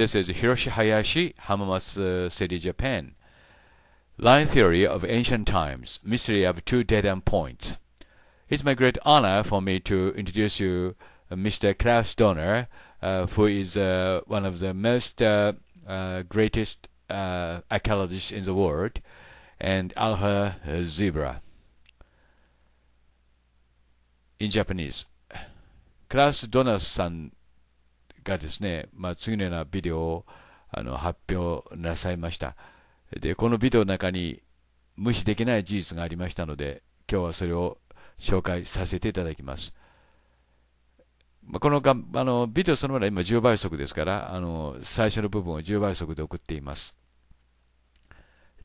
This is Hiroshi Hayashi, Hamamatsu uh, City, Japan. Line Theory of Ancient Times Mystery of Two Dead End Points. It's my great honor for me to introduce you uh, Mr. Klaus Donner, uh, who is uh, one of the most uh, uh greatest archaeologists in the world, and Alha Zebra. In Japanese, Klaus Donner-san がですね、まあ、次のようなビデオをあの発表なさいました。で、このビデオの中に無視できない事実がありましたので、今日はそれを紹介させていただきます。このがあのビデオそのものは今10倍速ですからあの、最初の部分を10倍速で送っています。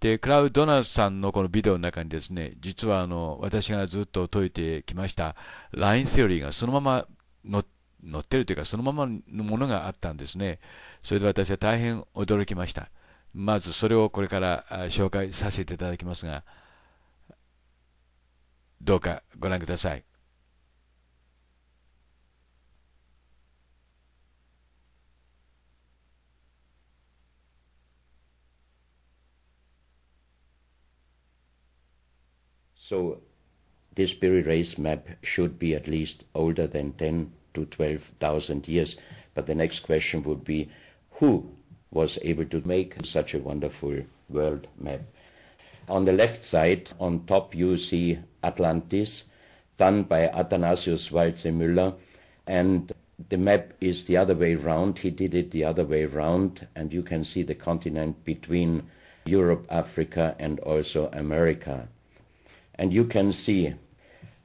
で、クラウドナスさんのこのビデオの中にですね、実はあの私がずっと解いてきましたラインセオリーがそのまま載っ載ってるというか、そのままのものがあったんですね。それで私は大変驚きました。まずそれをこれから紹介させていただきますが、どうかご覧ください。So, this i r i race map should be at least older than 10 to 12,000 years. But the next question would be who was able to make such a wonderful world map? On the left side, on top, you see Atlantis, done by Athanasius Walzemüller, and the map is the other way round. He did it the other way round, and you can see the continent between Europe, Africa, and also America. And you can see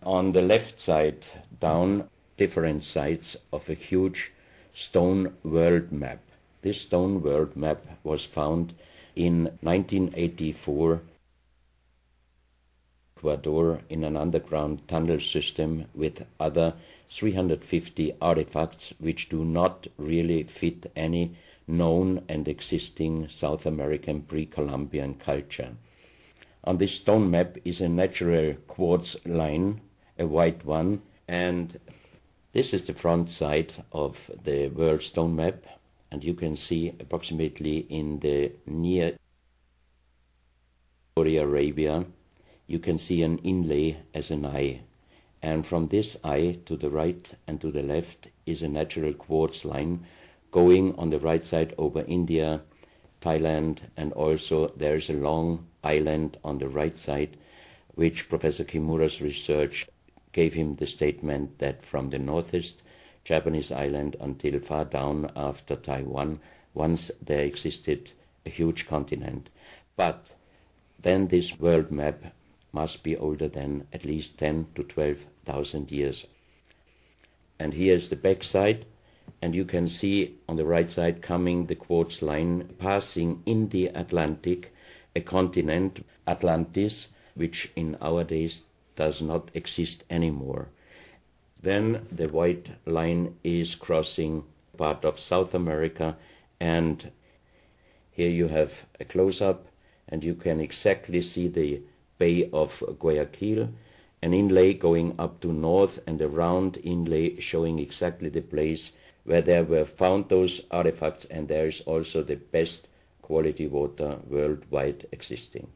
on the left side down different sides of a huge stone world map. This stone world map was found in 1984 Ecuador in an underground tunnel system with other 350 artifacts which do not really fit any known and existing South American pre-Columbian culture. On this stone map is a natural quartz line, a white one, and this is the front side of the world stone map and you can see approximately in the near Saudi Arabia you can see an inlay as an eye and from this eye to the right and to the left is a natural quartz line going on the right side over India, Thailand and also there is a long island on the right side which Professor Kimura's research gave him the statement that from the northeast Japanese island until far down after Taiwan, once there existed a huge continent. But then this world map must be older than at least 10 to 12,000 years. And here's the back side, and you can see on the right side coming the quartz line passing in the Atlantic, a continent, Atlantis, which in our days does not exist anymore. Then the white line is crossing part of South America, and here you have a close up, and you can exactly see the Bay of Guayaquil, an inlay going up to north, and a round inlay showing exactly the place where there were found those artifacts, and there is also the best quality water worldwide existing.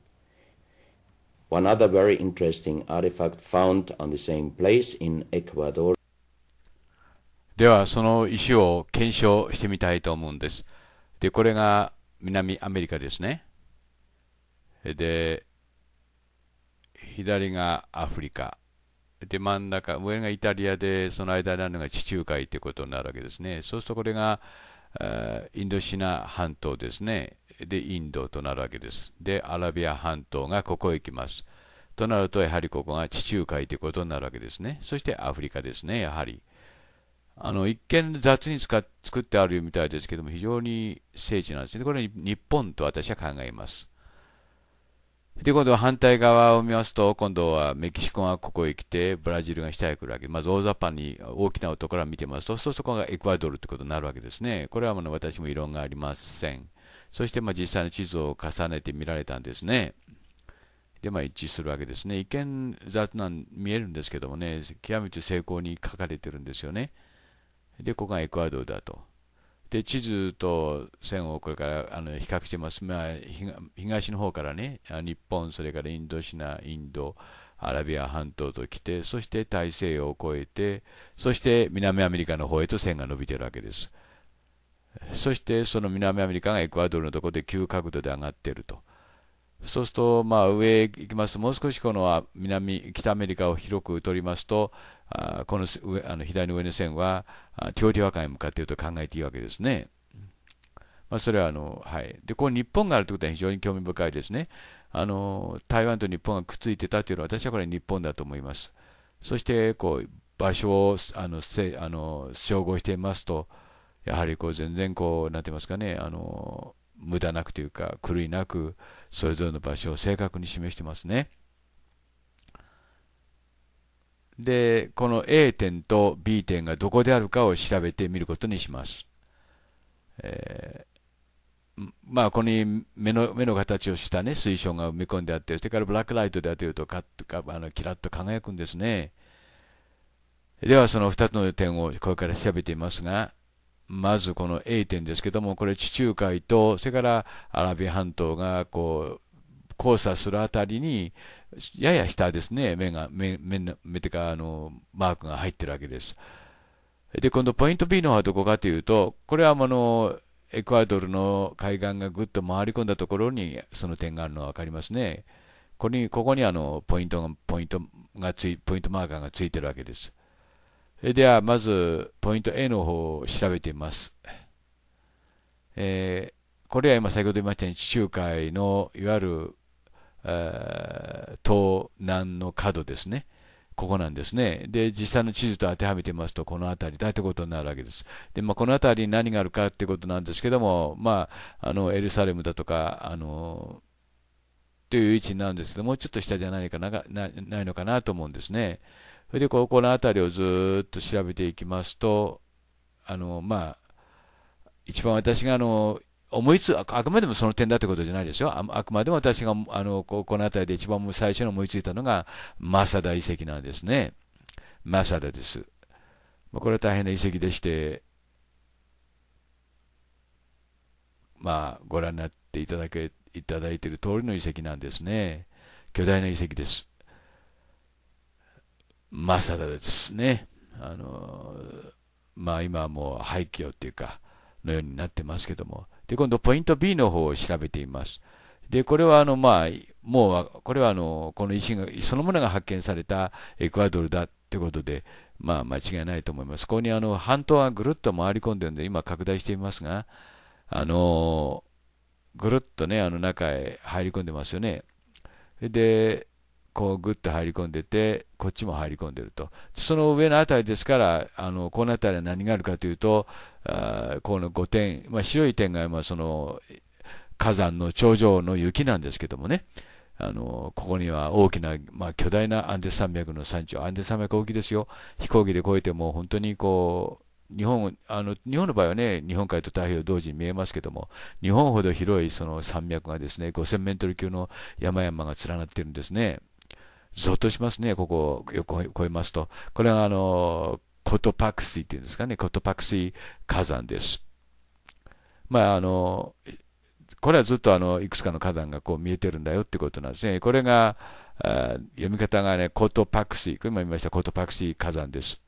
One other very interesting artifact found on the same place in Ecuador ではその石を検証してみたいと思うんです。で、これが南アメリカですね。で、左がアフリカ。で、真ん中、上がイタリアで、その間にあるのが地中海ということになるわけですね。そうするとこれが、インドシナ半島ですね。で、インドとなるわけです。で、アラビア半島がここへ行きます。となると、やはりここが地中海ということになるわけですね。そしてアフリカですね、やはり。あの一見雑に作ってあるみたいですけども、非常に精緻なんですね。これ日本と私は考えます。で、今度は反対側を見ますと、今度はメキシコがここへ来て、ブラジルが下へ来るわけまず大雑把に大きなところを見てますと、そうするとそこがエクアドルということになるわけですね。これはもう私も異論がありません。そしてまあ実際の地図を重ねて見られたんですね。で、まあ、一致するわけですね。一見雑な見えるんですけどもね、極めて成功に書かれてるんですよね。で、ここがエクアドルだと。で地図と線をこれからあの比較してます、まあ、東の方からね日本それからインドシナインドアラビア半島と来てそして大西洋を越えてそして南アメリカの方へと線が伸びてるわけですそしてその南アメリカがエクアドルのところで急角度で上がっているとそうすると、まあ、上へ行きます。もう少しこの南、北アメリカを広く取りますと、あこの上あの左の上の線は、テオティワカに向かっていると考えていいわけですね。まあ、それはあの、はい。で、この日本があるということは非常に興味深いですね。あの、台湾と日本がくっついてたというのは、私はこれ日本だと思います。そして、こう、場所をあのせあの照合していますと、やはりこう全然こう、なんて言いますかね、あの、無駄なくというか、狂いなく、それぞれの場所を正確に示してますね。で、この A 点と B 点がどこであるかを調べてみることにします。えー、まあ、ここに目の目の形をしたね、水晶が埋め込んであって、それからブラックライトで当てるとカッとあのキラッと輝くんですね。では、その2つの点をこれから調べていますが、まずこの A 点ですけども、これ地中海と、それからアラビア半島がこう交差するあたりに、やや下ですね、目が、目、目の、目てか、あの、マークが入ってるわけです。で、今度、ポイント B の方はどこかというと、これはあの、エクアドルの海岸がぐっと回り込んだところに、その点があるのは分かりますね。ここに、ここにあの、ポイントが、ポイントがつい、ポイントマーカーがついてるわけです。では、まず、ポイント A の方を調べてみます。えー、これは今、先ほど言いましたように、地中海の、いわゆる、え東南の角ですね。ここなんですね。で、実際の地図と当てはめてみますと、この辺りだということになるわけです。で、まあ、この辺りに何があるかっていうことなんですけども、まあ、あの、エルサレムだとか、あの、という位置なんですけども、うちょっと下じゃないかなないのかなと思うんですね。それでこうこの辺りをずっと調べていきますと、あのまあ、一番私があの思いつあくまでもその点だということじゃないですよ、ああくまでも私があのここの辺りで一番最初に思いついたのが、マサダ遺跡なんですね、マサダです。これは大変な遺跡でして、まあ、ご覧になっていただけいただいている通りの遺跡なんですね、巨大な遺跡です。正田ですね。あのまあ、今はもう廃墟っていうか、のようになってますけども。で、今度ポイント B の方を調べています。で、これはあの、まあ、もう、これはあの、この石が、そのものが発見されたエクアドルだってことで、まあ、間違いないと思います。ここにあの、半島はぐるっと回り込んでるんで、今拡大していますが、あのぐるっとね、あの中へ入り込んでますよね。で、こうぐっと入り込んでて、こっちも入り込んでると、その上の辺りですから、あのこの辺りは何があるかというと、あこの5点、まあ、白い点があその火山の頂上の雪なんですけどもね、あのここには大きな、まあ、巨大なアンデス山脈の山頂、アンデス山脈大きいですよ、飛行機で越えても本当にこう日本あの日本の場合はね、日本海と太平洋同時に見えますけども、日本ほど広いその山脈がですね、5000メートル級の山々が連なっているんですね。ぞっとしますね、ここを越えますと。これはあのコトパクシーっていうんですかね、コトパクシー火山です。まあ、あのこれはずっとあのいくつかの火山がこう見えてるんだよってことなんですね。これがあ読み方がね、コトパクシー、これも言いました、コトパクシー火山です。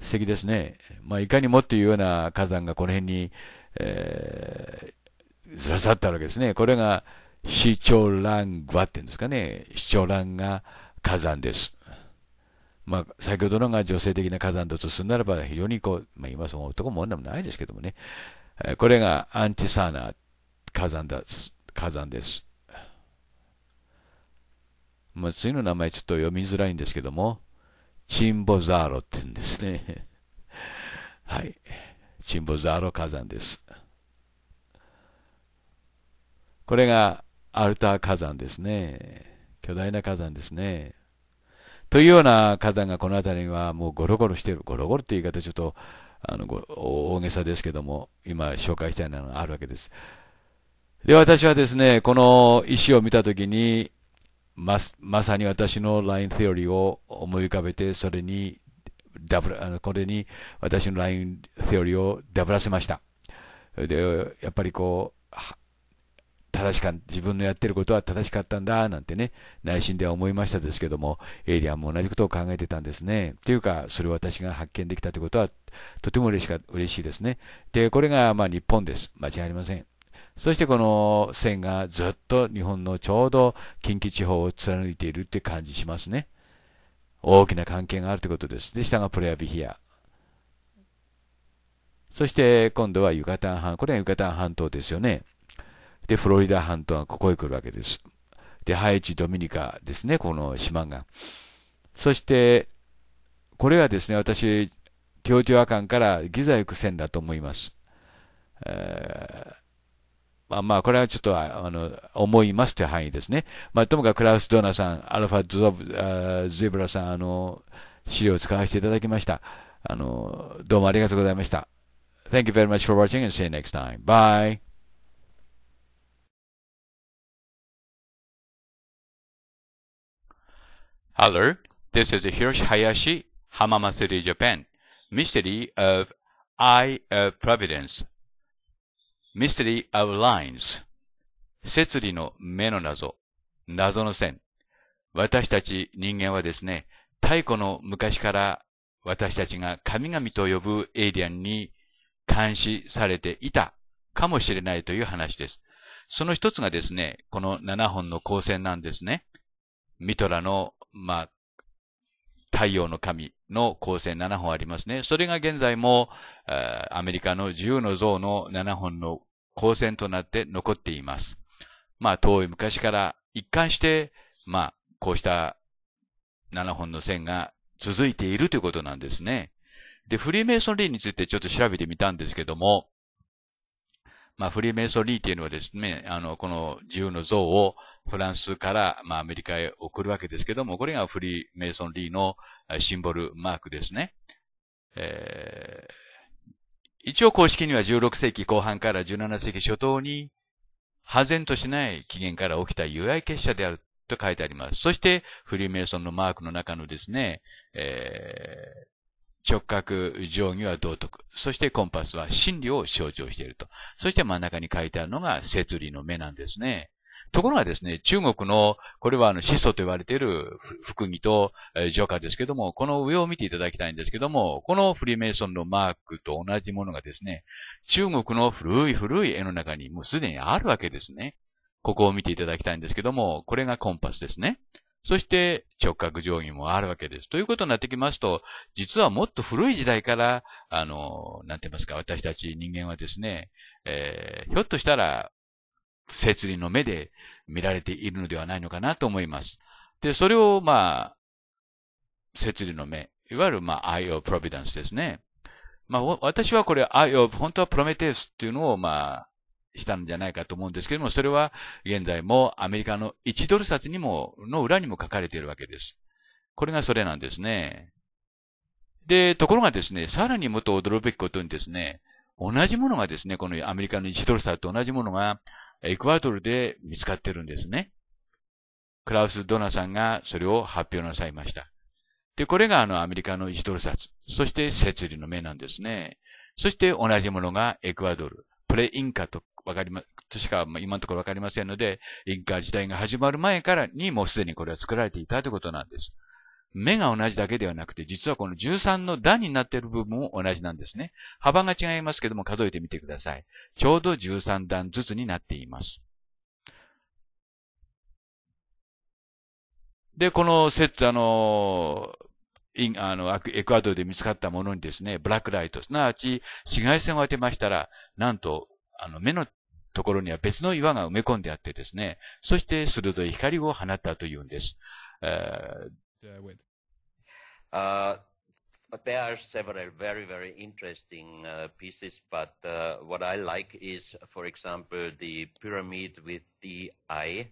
素敵ですね。まあ、いかにもっていうような火山がこの辺に、えー、ずらさったわけですね。これがシチョラングワっていうんですかね、シチョランが火山です。まあ、先ほどのが女性的な火山だとするならば、非常にこう、まあ、今その男も女もないですけどもね、これがアンティサーナ火山だ火山です。まあ、次の名前ちょっと読みづらいんですけども、チンボザーロって言うんですね。はい。チンボザーロ火山です。これがアルター火山ですね。巨大な火山ですね。というような火山がこの辺りにはもうゴロゴロしてる。ゴロゴロっていう言い方ちょっとあの大げさですけども、今紹介したいのがあるわけです。で、私はですね、この石を見たときに、ま、まさに私のラインセオリーを思い浮かべて、それに、ダブあのこれに私のラインセオリーをダブらせました。で、やっぱりこう、正しか、自分のやってることは正しかったんだ、なんてね、内心では思いましたですけども、エイリアンも同じことを考えてたんですね。というか、それを私が発見できたということは、とても嬉しか嬉しいですね。で、これがまあ日本です。間違いありません。そしてこの線がずっと日本のちょうど近畿地方を貫いているって感じしますね。大きな関係があるということです。で、下がプレアビヒア。そして今度はユカタン半、これはユカタン半島ですよね。で、フロリダ半島がここへ来るわけです。で、ハイチ、ドミニカですね、この島が。そして、これはですね、私、テ都オティワカンからギザ行く線だと思います。えーまあ、まあ、これはちょっとあの思いますという範囲ですね。まあ、ともかくクラウス・ドーナさん、アルファゾブ・ゼブラさん、あの、資料を使わせていただきました。あの、どうもありがとうございました。Thank you very much for watching and see you next time. Bye! Hello, this is Hiroshi Hayashi, Hamama City, Japan. Mystery of Eye of Providence. Mystery of Lines. 摂理の目の謎。謎の線。私たち人間はですね、太古の昔から私たちが神々と呼ぶエイリアンに監視されていたかもしれないという話です。その一つがですね、この7本の光線なんですね。ミトラのまあ、太陽の神の光線7本ありますね。それが現在も、アメリカの自由の像の7本の光線となって残っています。まあ、遠い昔から一貫して、まあ、こうした7本の線が続いているということなんですね。で、フリーメイソンリーについてちょっと調べてみたんですけども、まあ、フリーメイソリーというのはですね、あの、この自由の像をフランスから、まあ、アメリカへ送るわけですけども、これがフリーメイソンリーのシンボルマークですね。えー、一応公式には16世紀後半から17世紀初頭に、破然としない起源から起きた由来結社であると書いてあります。そして、フリーメイソンのマークの中のですね、えー、直角、定規は道徳。そしてコンパスは真理を象徴していると。そして真ん中に書いてあるのが摂理の目なんですね。ところがですね、中国の、これはあの、思想と言われている福義と、えー、ジョカですけども、この上を見ていただきたいんですけども、このフリーメイソンのマークと同じものがですね、中国の古い古い絵の中にもうすでにあるわけですね。ここを見ていただきたいんですけども、これがコンパスですね。そして直角定規もあるわけです。ということになってきますと、実はもっと古い時代から、あの、なんて言いますか、私たち人間はですね、えー、ひょっとしたら、摂理の目で見られているのではないのかなと思います。で、それを、まあ、摂理の目、いわゆる、まあ、i of providence ですね。まあ、私はこれ、e y of、本当はプロメテウスっていうのを、まあ、したんじゃないかと思うんですけども、それは現在もアメリカの1ドル札にも、の裏にも書かれているわけです。これがそれなんですね。で、ところがですね、さらにもっと驚くべきことにですね、同じものがですね、このアメリカの1ドル札と同じものがエクアドルで見つかってるんですね。クラウス・ドナさんがそれを発表なさいました。で、これがあのアメリカの1ドル札、そして設理の目なんですね。そして同じものがエクアドル、プレインカとわかりま、としか今のところわかりませんので、インカ時代が始まる前からにもうすでにこれは作られていたということなんです。目が同じだけではなくて、実はこの13の段になっている部分も同じなんですね。幅が違いますけども数えてみてください。ちょうど13段ずつになっています。で、この説、あの、イン、あの、エクアドルで見つかったものにですね、ブラックライト、すなわち紫外線を当てましたら、なんとあの、目のところには別の岩が埋め込んであってですね、そして鋭い光を放ったというんです。there are several very, very interesting uh, pieces, but uh, what I like is, for example, the pyramid with the eye.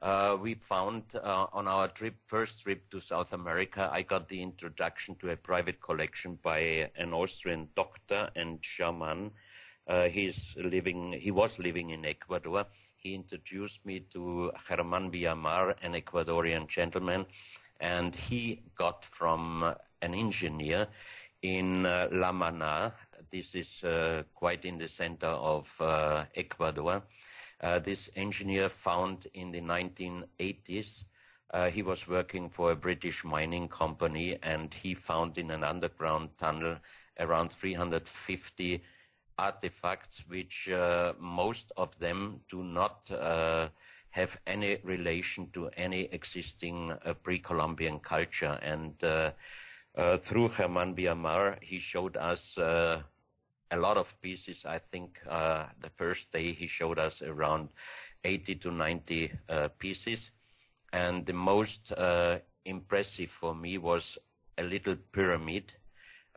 Uh, we found uh, on our trip, first trip to South America, I got the introduction to a private collection by an Austrian doctor and shaman Uh, he's living, he was living in Ecuador. He introduced me to Herman Villamar, an Ecuadorian gentleman, and he got from an engineer in uh, La Maná. This is uh, quite in the center of uh, Ecuador. Uh, this engineer found in the 1980s, uh, he was working for a British mining company and he found in an underground tunnel around 350 artifacts which uh, most of them do not uh, have any relation to any existing uh, pre-Columbian culture. And through Herman Biamar, he showed us a lot of pieces. I think uh, the first day he showed us around 80 to 90 uh, pieces. And the most uh, impressive for me was a little pyramid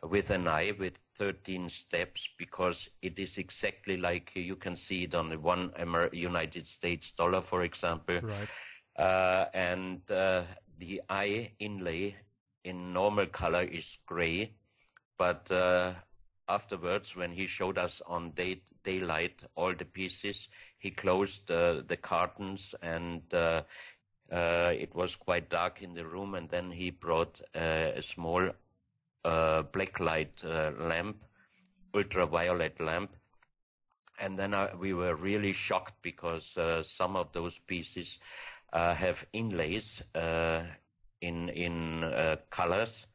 with an eye with 13 steps because it is exactly like uh, you can see it on the one United States dollar, for example. Right. Uh, and uh, the eye inlay in normal color is gray, but uh, afterwards, when he showed us on day- daylight all the pieces, he closed uh, the curtains and uh, it was quite dark in the room, and then he brought a small uh, black light uh, lamp, ultraviolet lamp. And then I, uh, we were really shocked because uh, some of those pieces uh, have inlays uh, in in colors,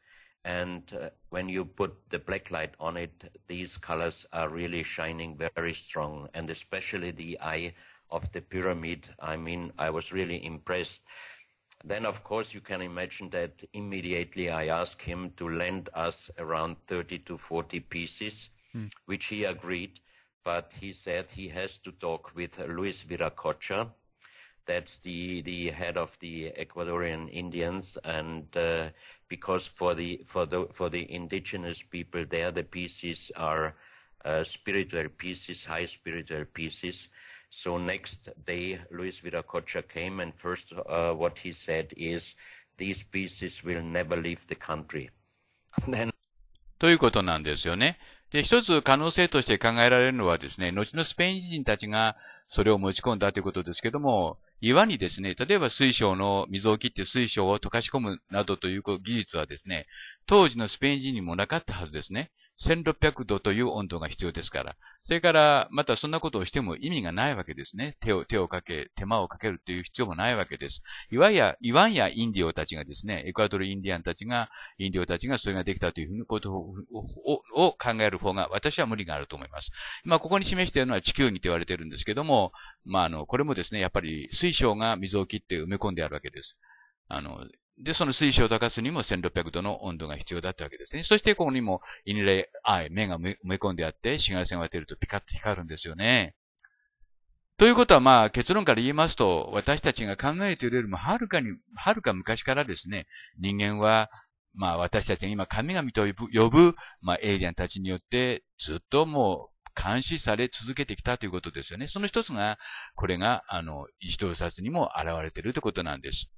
and when you put the black light on it, these colors are really shining very strong, and especially the eye of the pyramid. I mean, I was really impressed then, of course, you can imagine that immediately I asked him to lend us around 30 to 40 pieces, mm. which he agreed. But he said he has to talk with Luis Viracocha. That's the, the head of the Ecuadorian Indians. And, uh, because for the, for the, for the indigenous people there, the pieces are, uh, spiritual pieces, high spiritual pieces. So next day, Luis Viracocha came and first uh, what he said is, these pieces will never leave the country. Then... ということなんですよね。で、一つ可能性として考えられるのはですね、後のスペイン人たちがそれを持ち込んだということですけども、岩にですね、例えば水晶の水を切って水晶を溶かし込むなどという技術はですね、当時のスペイン人にもなかったはずですね。1600度という温度が必要ですから。それから、またそんなことをしても意味がないわけですね。手を、手をかけ、手間をかけるという必要もないわけです。いわや、イワンやインディオたちがですね、エクアドルインディアンたちが、インディオたちがそれができたというふうにことをを考える方が、私は無理があると思います。まあ、ここに示しているのは地球儀と言われているんですけども、まあ、あの、これもですね、やっぱり水晶が水を切って埋め込んであるわけです。あの、で、その水晶を溶かすにも1600度の温度が必要だったわけですね。そしてここにもインレイ、目が埋め込んであって、紫外線を当てるとピカッと光るんですよね。ということはまあ結論から言いますと、私たちが考えているよりもはるかに、はるか昔からですね、人間はまあ私たちが今神々と呼ぶ、まあエイリアンたちによってずっともう監視され続けてきたということですよね。その一つが、これが、あの、自動殺にも現れているということなんです。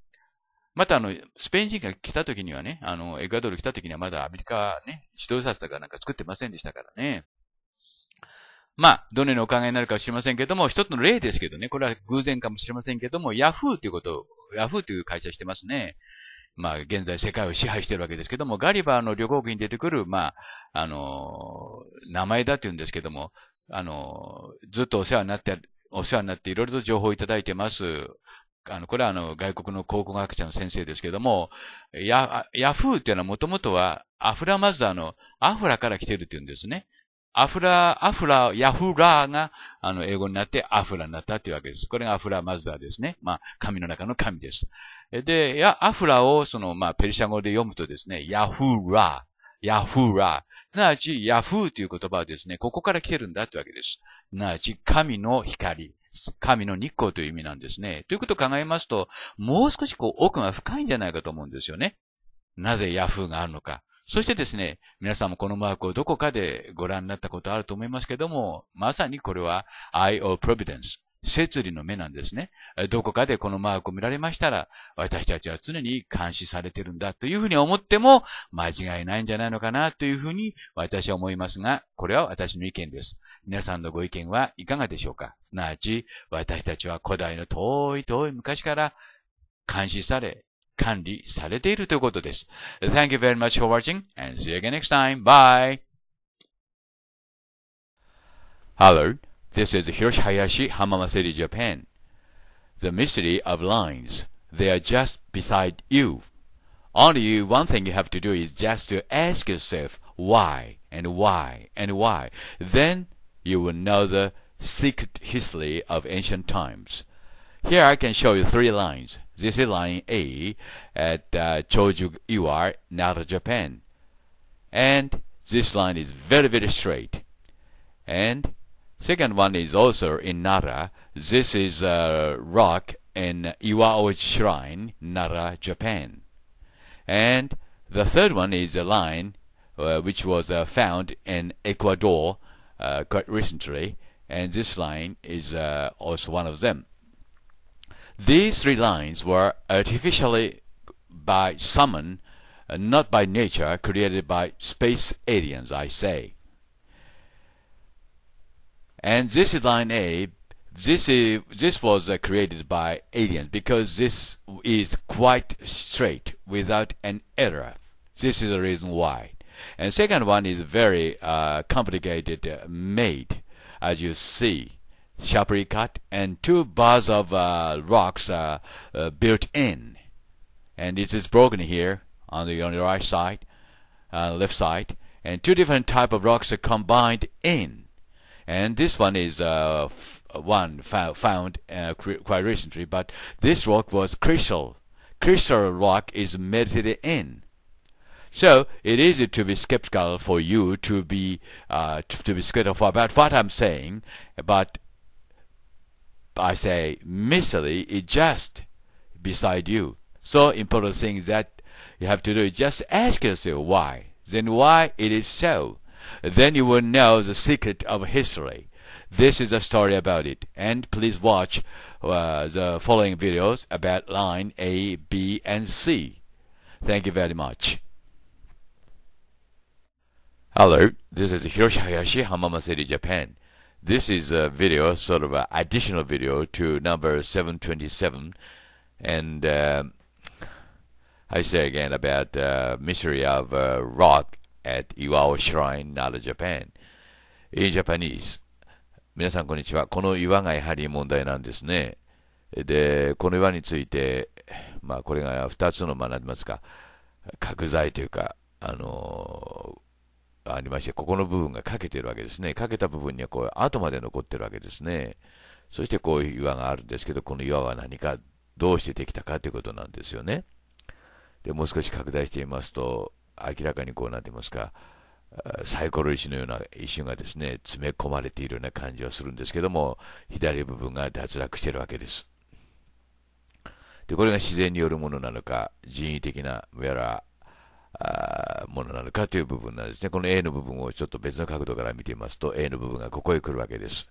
またあの、スペイン人が来た時にはね、あの、エクアドル来た時にはまだアメリカね、指導冊とかなんか作ってませんでしたからね。まあ、どのようにお考えになるかは知りませんけども、一つの例ですけどね、これは偶然かもしれませんけども、ヤフーということを、ヤフーという会社してますね。まあ、現在世界を支配しているわけですけども、ガリバーの旅行記に出てくる、まあ、あの、名前だって言うんですけども、あの、ずっとお世話になって、お世話になっていろいろと情報をいただいてます。あの、これはあの、外国の考古学者の先生ですけども、ヤ、ヤフーっていうのはもともとは、アフラマザーのアフラから来てるっていうんですね。アフラ、アフラ、ヤフラーが、あの、英語になってアフラになったというわけです。これがアフラマザーですね。まあ、神の中の神です。で、ヤ、アフラを、その、まあ、ペルシャ語で読むとですね、ヤフーラー。ヤフーラー。すなわち、ヤフーという言葉はですね、ここから来てるんだってわけです。すなわち、神の光。神の日光という意味なんですね。ということを考えますと、もう少しこう奥が深いんじゃないかと思うんですよね。なぜヤフーがあるのか。そしてですね、皆さんもこのマークをどこかでご覧になったことあると思いますけども、まさにこれは Eye of Providence。摂理の目なんですね。どこかでこのマークを見られましたら、私たちは常に監視されてるんだというふうに思っても間違いないんじゃないのかなというふうに私は思いますが、これは私の意見です。皆さんのご意見はいかがでしょうかすなわち、私たちは古代の遠い遠い昔から監視され、管理されているということです。Thank you very much for watching and see you again next time. Bye! Hello. This is Hiroshi Hayashi, Japan. The mystery of lines. They are just beside you. Only one thing you have to do is just to ask yourself why and why and why. Then you will know the secret history of ancient times. Here I can show you three lines. This is line A at uh, Choju Iwar, Nara, Japan. And this line is very, very straight. And Second one is also in Nara. This is a rock in Iwao Shrine, Nara, Japan. And the third one is a line, uh, which was uh, found in Ecuador uh, quite recently, and this line is uh, also one of them. These three lines were artificially by summon, uh, not by nature, created by space aliens, I say. And this is line A. This is this was uh, created by aliens because this is quite straight without an error. This is the reason why. And second one is very uh, complicated uh, made, as you see, sharply cut, and two bars of uh, rocks are uh, built in, and it is broken here on the on the right side, uh, left side, and two different type of rocks are combined in and this one is uh, one found uh, quite recently, but this rock was crystal. Crystal rock is melted in. So it is to be skeptical for you to be uh, to, to, be skeptical about what I'm saying, but I say mystery is just beside you. So important thing that you have to do is just ask yourself why. Then why it is so. Then you will know the secret of history. This is a story about it. And please watch uh, the following videos about line A, B, and C. Thank you very much. Hello, this is Hiroshi Hayashi, Hamama City, Japan. This is a video, sort of an additional video to number 727. And uh, I say again about uh, mystery of uh, rock at Iwao Shrine, Nara, Japan in Japanese 皆さんこんにちはこの岩がやはり問題なんですねでこの岩について、まあ、これが2つの学びますか角材というかあのー、ありましてここの部分が欠けてるわけですね欠けた部分にはこう後まで残ってるわけですねそしてこういう岩があるんですけどこの岩は何かどうしてできたかということなんですよねでもう少し拡大してみますと明らかにこうなっていますか、サイコロ石のような石がですね、詰め込まれているような感じはするんですけども、左部分が脱落しているわけです。で、これが自然によるものなのか、人為的な、やら、あものなのかという部分なんですね。この A の部分をちょっと別の角度から見てみますと、A の部分がここへ来るわけです。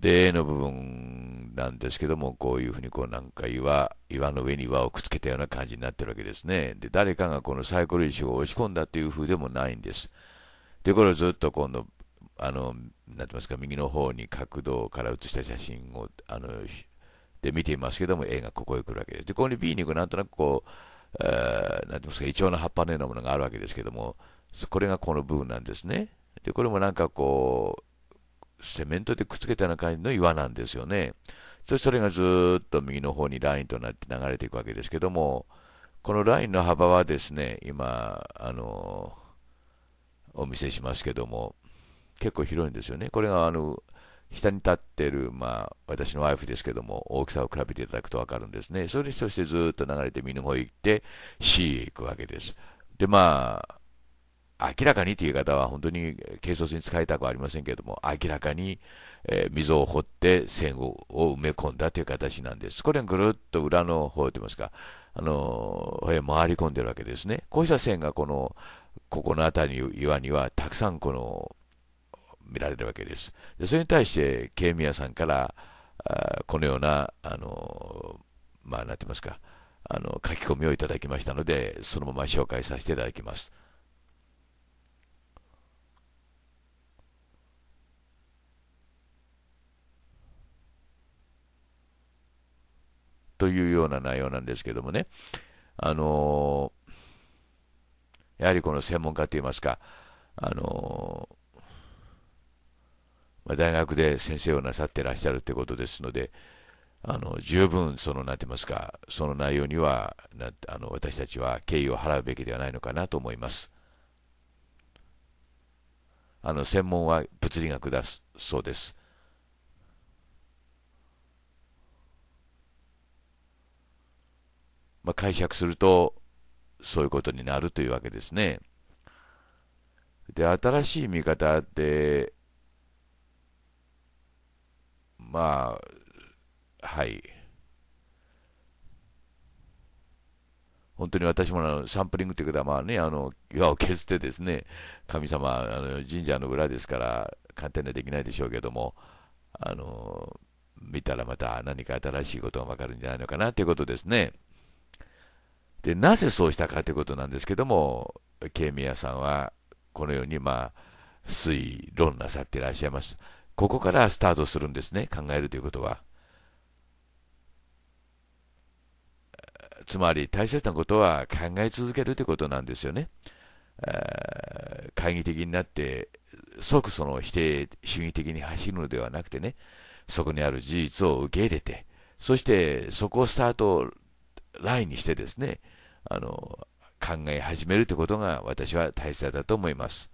で、A の部分なんですけども、こういうふうにこうなんか岩、岩の上に岩をくっつけたような感じになってるわけですね。で、誰かがこのサイコロ石を押し込んだというふうでもないんです。で、これをずっと今度、あの、なてますか、右の方に角度から写した写真を、あの、で見ていますけども、A がここへ来るわけです。で、ここに B に行くなんとなくこう、えー、ていうんですか、イチョウの葉っぱのようなものがあるわけですけども、これがこの部分なんですね。で、これもなんかこう、セメントでくっつけたような感じの岩なんですよね。そしてそれがずっと右の方にラインとなって流れていくわけですけども、このラインの幅はですね、今、あのお見せしますけども、結構広いんですよね。これがあの下に立ってる、まあ、私のワイフですけども、大きさを比べていただくと分かるんですね。それそしてずっと流れて右の方へ行って、C へ行くわけです。で、まあ、明らかにという方は本当に軽率に使いたくはありませんけれども、明らかに、えー、溝を掘って線を埋め込んだという形なんです。これがぐるっと裏の方といいますか、あのー、へ回り込んでるわけですね。こうした線がこの、ここの辺りの岩にはたくさんこの、見られるわけです。でそれに対して、ケミヤさんから、このような、あのー、まあ、なんて言いますか、あの、書き込みをいただきましたので、そのまま紹介させていただきます。というような内容なんですけどもね、あのー、やはりこの専門家といいますか、あのー、まあ、大学で先生をなさってらっしゃるということですので、あの十分その、なんて言いますか、その内容にはなあの私たちは敬意を払うべきではないのかなと思います。あの専門は物理学だそうです。まあ、解釈するとそういうことになるというわけですね。で、新しい見方って、まあ、はい。本当に私もあのサンプリングというか、まあね、あの岩を削ってですね、神様、あの神社の裏ですから、簡単にはできないでしょうけども、あの見たらまた何か新しいことが分かるんじゃないのかなということですね。でなぜそうしたかということなんですけども、ミヤさんはこのように、まあ、推論なさっていらっしゃいます。ここからスタートするんですね、考えるということは。つまり大切なことは考え続けるということなんですよね。懐疑的になって、即その否定主義的に走るのではなくてね、そこにある事実を受け入れて、そしてそこをスタートラインにしてですね、あの考え始めるということが私は大切だと思います。